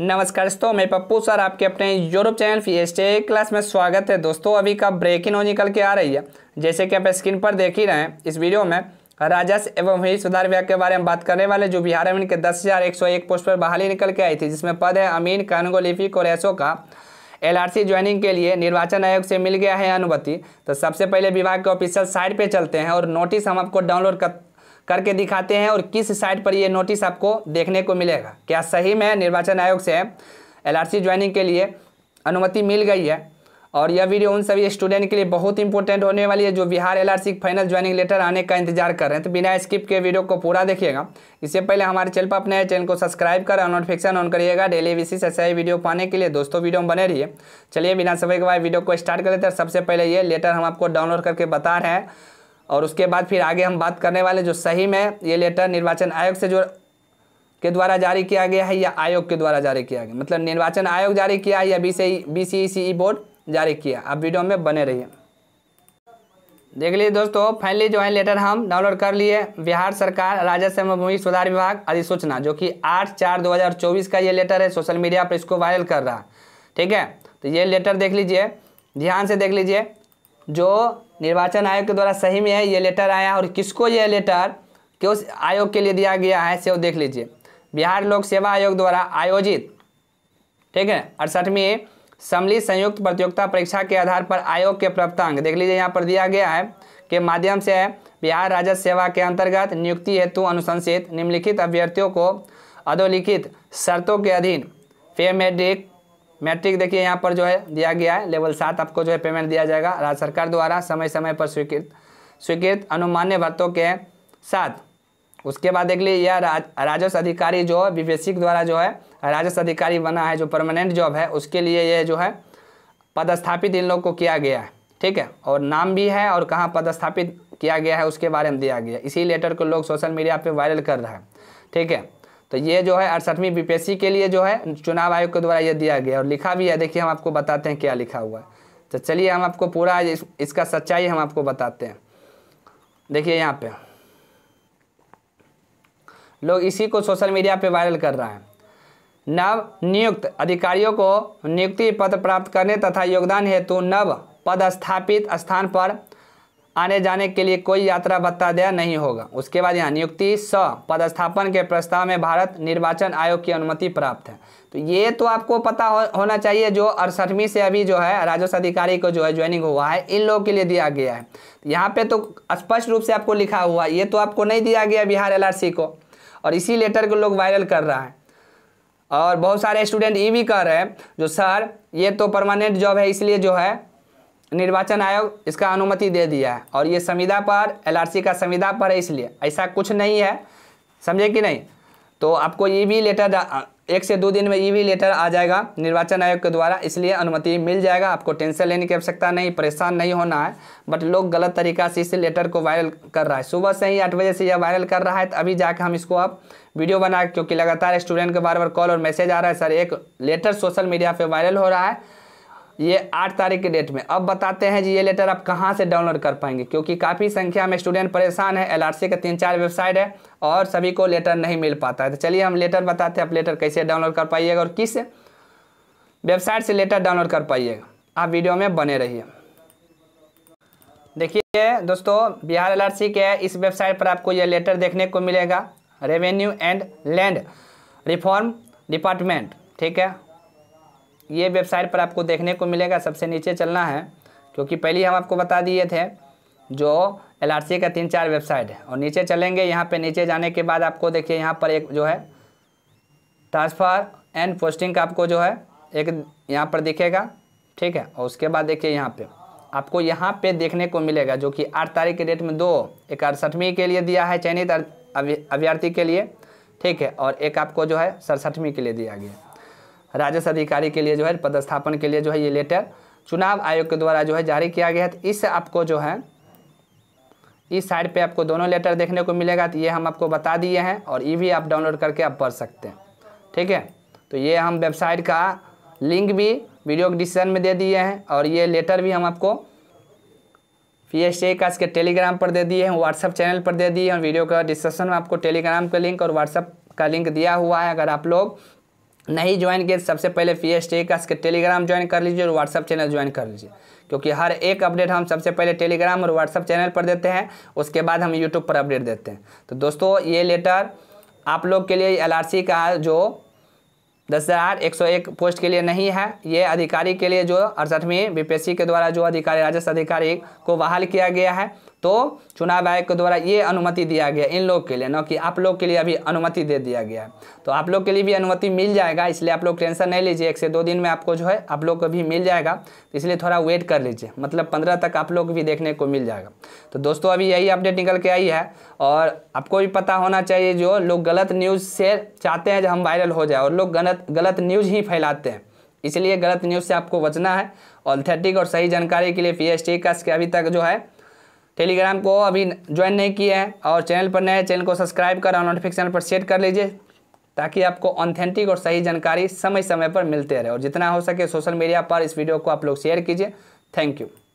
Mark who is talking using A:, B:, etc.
A: नमस्कार दोस्तों मैं पप्पू सर आपके अपने यूरोप चैनल फी क्लास में स्वागत है दोस्तों अभी का ब्रेकिंग हो निकल के आ रही है जैसे कि आप स्क्रीन पर देख ही रहे हैं इस वीडियो में राजस्व एवं ही सुधार विभाग के बारे में बात करने वाले जो बिहार अमीन के दस हज़ार एक सौ एक पोस्ट पर बहाली निकल के आई थी जिसमें पद है अमीन कानगो और कोरेसो का एल ज्वाइनिंग के लिए निर्वाचन आयोग से मिल गया है अनुमति तो सबसे पहले विभाग के ऑफिशियल साइट पर चलते हैं और नोटिस हम आपको डाउनलोड कर करके दिखाते हैं और किस साइट पर ये नोटिस आपको देखने को मिलेगा क्या सही में निर्वाचन आयोग से एलआरसी ज्वाइनिंग के लिए अनुमति मिल गई है और यह वीडियो उन सभी स्टूडेंट के लिए बहुत इंपॉर्टेंट होने वाली है जो Bihar LRC final joining letter आने का इंतजार कर रहे हैं तो बिना स्किप के वीडियो को पूरा देखिएगा इससे पहले हमारे चैनल पर अपने चैनल को सब्सक्राइब कर और नोटिफिकेशन ऑन करिएगा डेली बेसिस ऐसे ही वीडियो पाने के लिए दोस्तों वीडियो में बने रहिए चलिए बिना समय के बाद वीडियो को स्टार्ट कर लेते हैं सबसे पहले ये लेटर हम आपको डाउनलोड करके बता रहे हैं और उसके बाद फिर आगे हम बात करने वाले जो सही में ये लेटर निर्वाचन आयोग से जो के द्वारा जारी किया गया है या आयोग के द्वारा जारी किया गया मतलब निर्वाचन आयोग जारी किया है या B C B C E board जारी किया आप वीडियो में बने रहिए देख लीजिए दोस्तों फाइनली जो है लेटर हम डाउनलोड कर लिए बिहार सरकार राजस्व एवं भूमि सुधार विभाग अधिसूचना जो कि आठ चार दो हज़ार चौबीस का ये लेटर है सोशल मीडिया पर इसको वायरल कर रहा ठीक है तो ये लेटर देख लीजिए ध्यान से देख लीजिए जो निर्वाचन आयोग के द्वारा सही में है ये लेटर आया और किसको ये लेटर किस आयोग के लिए दिया गया है से देख लीजिए बिहार लोक सेवा आयोग द्वारा आयोजित ठीक है अड़सठवीं सम्मिलित संयुक्त प्रतियोगिता परीक्षा के आधार पर आयोग के प्राप्तांक देख लीजिए यहाँ पर दिया गया है के माध्यम से बिहार राजस्व सेवा के अंतर्गत नियुक्ति हेतु अनुशंसित निम्नलिखित अभ्यर्थियों को अधोलिखित शर्तों के अधीन पेमेट्रिक मैट्रिक देखिए यहाँ पर जो है दिया गया है लेवल सात आपको जो है पेमेंट दिया जाएगा राज्य सरकार द्वारा समय समय पर स्वीकृत स्वीकृत अनुमान्य भत्तों के साथ उसके बाद देख लीजिए यह राज, राजस्व अधिकारी जो है बी द्वारा जो है राजस्व अधिकारी बना है जो परमानेंट जॉब है उसके लिए यह जो है पदस्थापित इन लोग को किया गया है ठीक है और नाम भी है और कहाँ पदस्थापित किया गया है उसके बारे में दिया गया इसी लेटर को लोग सोशल मीडिया पर वायरल कर रहे हैं ठीक है तो ये जो है अड़सठवीं बीपीएससी के लिए जो है चुनाव आयोग के द्वारा ये दिया गया और लिखा भी है देखिए हम आपको बताते हैं क्या लिखा हुआ है तो चलिए हम आपको पूरा इस, इसका सच्चाई हम आपको बताते हैं देखिए यहाँ पे लोग इसी को सोशल मीडिया पे वायरल कर रहे हैं नव नियुक्त अधिकारियों को नियुक्ति पत्र प्राप्त करने तथा योगदान हेतु नव पदस्थापित स्थान पर आने जाने के लिए कोई यात्रा भत्ता दया नहीं होगा उसके बाद यहाँ नियुक्ति स पदस्थापन के प्रस्ताव में भारत निर्वाचन आयोग की अनुमति प्राप्त है तो ये तो आपको पता हो, होना चाहिए जो अड़सठवीं से अभी जो है राजस्व अधिकारी को जो है ज्वाइनिंग हुआ है इन लोगों के लिए दिया गया है यहाँ पे तो स्पष्ट रूप से आपको लिखा हुआ ये तो आपको नहीं दिया गया बिहार एल को और इसी लेटर को लोग वायरल कर रहा है और बहुत सारे स्टूडेंट ये भी कह रहे हैं जो सर ये तो परमानेंट जॉब है इसलिए जो है निर्वाचन आयोग इसका अनुमति दे दिया है और ये संविदा पर एलआरसी का संविदा पर है इसलिए ऐसा कुछ नहीं है समझे कि नहीं तो आपको ये भी लेटर एक से दो दिन में ये भी लेटर आ जाएगा निर्वाचन आयोग के द्वारा इसलिए अनुमति मिल जाएगा आपको टेंशन लेने की आवश्यकता नहीं परेशान नहीं होना है बट लोग गलत तरीका से इस लेटर को वायरल कर रहा है सुबह से ही आठ बजे से यह वायरल कर रहा है तो अभी जाकर हम इसको अब वीडियो बना क्योंकि लगातार स्टूडेंट के बार बार कॉल और मैसेज आ रहा है सर एक लेटर सोशल मीडिया पर वायरल हो रहा है ये आठ तारीख के डेट में अब बताते हैं जी ये लेटर आप कहाँ से डाउनलोड कर पाएंगे क्योंकि काफ़ी संख्या में स्टूडेंट परेशान है एलआरसी का तीन चार वेबसाइट है और सभी को लेटर नहीं मिल पाता है तो चलिए हम लेटर बताते हैं आप लेटर कैसे डाउनलोड कर पाइएगा और किस वेबसाइट से लेटर डाउनलोड कर पाइएगा आप वीडियो में बने रहिए देखिए दोस्तों बिहार एल के इस वेबसाइट पर आपको यह लेटर देखने को मिलेगा revenue and land reform department ठीक है ये वेबसाइट पर आपको देखने को मिलेगा सबसे नीचे चलना है क्योंकि पहले हम आपको बता दिए थे जो एल का तीन चार वेबसाइट है और नीचे चलेंगे यहाँ पे नीचे जाने के बाद आपको देखिए यहाँ पर एक जो है ट्रांसफ़र एंड पोस्टिंग का आपको जो है एक यहाँ पर दिखेगा ठीक है और उसके बाद देखिए यहाँ पे आपको यहाँ पे देखने को मिलेगा जो कि आठ तारीख के डेट में दो एक अड़सठवीं के लिए दिया है चयनित अभ्यर्थी के लिए ठीक है और एक आपको जो है सड़सठवीं के लिए दिया गया राजस्व अधिकारी के लिए जो है पदस्थापन के लिए जो है ये लेटर चुनाव आयोग के द्वारा जो है जारी किया गया है तो इससे आपको जो है इस साइड पे आपको दोनों लेटर देखने को मिलेगा तो ये हम आपको बता दिए हैं और ये भी आप डाउनलोड करके आप पढ़ सकते हैं ठीक है तो ये हम वेबसाइट का लिंक भी वीडियो डिस्क्रिप्शन में दे दिए हैं और ये लेटर भी हम आपको पी एस ए का इसके टेलीग्राम पर दे दिए हैं व्हाट्सअप चैनल पर दे दिए हैं वीडियो का डिस्कशन में आपको टेलीग्राम का लिंक और व्हाट्सअप का लिंक दिया हुआ है अगर आप लोग नहीं ज्वाइन किए सबसे पहले पी एस टी का टेलीग्राम ज्वाइन कर लीजिए और व्हाट्सअप चैनल ज्वाइन कर लीजिए क्योंकि हर एक अपडेट हम सबसे पहले टेलीग्राम और व्हाट्सअप चैनल पर देते हैं उसके बाद हम यूट्यूब पर अपडेट देते हैं तो दोस्तों ये लेटर आप लोग के लिए एल का जो दस हज़ार एक सौ एक पोस्ट के लिए नहीं है ये अधिकारी के लिए जो अड़सठवीं बी के द्वारा जो अधिकारी राजस्व अधिकारी को बहाल किया गया है तो चुनाव आयोग के द्वारा ये अनुमति दिया गया इन लोग के लिए ना कि आप लोग के लिए अभी अनुमति दे दिया गया है तो आप लोग के लिए भी अनुमति मिल जाएगा इसलिए आप लोग टेंशन नहीं लीजिए एक से दो दिन में आपको जो है आप लोग को भी मिल जाएगा तो इसलिए थोड़ा वेट कर लीजिए मतलब पंद्रह तक आप लोग भी देखने को मिल जाएगा तो दोस्तों अभी यही अपडेट निकल के आई है और आपको भी पता होना चाहिए जो लोग गलत न्यूज़ से चाहते हैं जो हम वायरल हो जाए और लोग गलत गलत न्यूज़ ही फैलाते हैं इसलिए गलत न्यूज़ से आपको बचना है ऑथेंटिक और सही जानकारी के लिए पी का अभी तक जो है टेलीग्राम को अभी ज्वाइन नहीं किए हैं और चैनल पर नए चैनल को सब्सक्राइब कर और नोटिफिकेशन पर सेट कर लीजिए ताकि आपको ऑथेंटिक और सही जानकारी समय समय पर मिलते रहे और जितना हो सके सोशल मीडिया पर इस वीडियो को आप लोग शेयर कीजिए थैंक यू